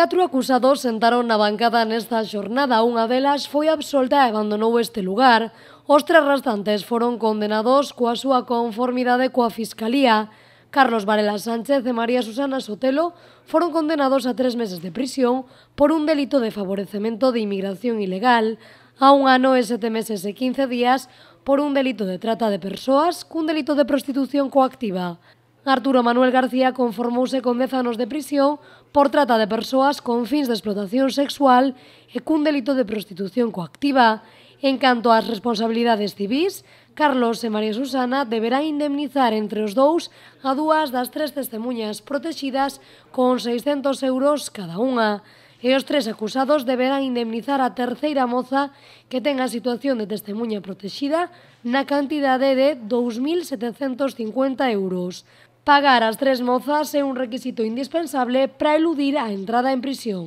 Catro acusados sentaron na bancada nesta xornada. Unha delas foi absolta e abandonou este lugar. Os tres restantes foron condenados coa súa conformidade coa Fiscalía. Carlos Varela Sánchez e María Susana Sotelo foron condenados a tres meses de prisión por un delito de favorecemento de inmigración ilegal, a un ano e sete meses e 15 días por un delito de trata de persoas cun delito de prostitución coactiva. Arturo Manuel García conformouse con 10 anos de prisión por trata de persoas con fins de explotación sexual e cun delito de prostitución coactiva. En canto ás responsabilidades civis, Carlos e María Susana deberá indemnizar entre os dous a dúas das tres testemunhas protexidas con 600 euros cada unha. E os tres acusados deberán indemnizar a terceira moza que ten a situación de testemunha protexida na cantidade de 2.750 euros. Pagar as tres mozas é un requisito indispensable para eludir a entrada en prisión.